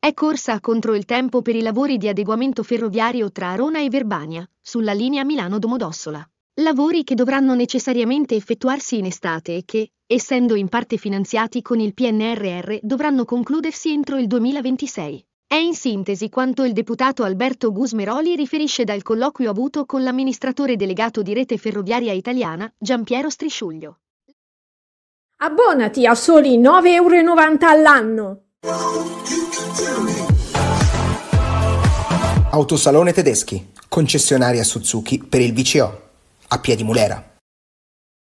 È corsa contro il tempo per i lavori di adeguamento ferroviario tra Arona e Verbania, sulla linea Milano-Domodossola. Lavori che dovranno necessariamente effettuarsi in estate e che, essendo in parte finanziati con il PNRR, dovranno concludersi entro il 2026. È in sintesi quanto il deputato Alberto Gusmeroli riferisce dal colloquio avuto con l'amministratore delegato di Rete Ferroviaria Italiana, Giampiero Strisciuglio. Abbonati a soli 9,90 euro all'anno. Autosalone Tedeschi, concessionaria Suzuki per il VCO, a piedi Mulera.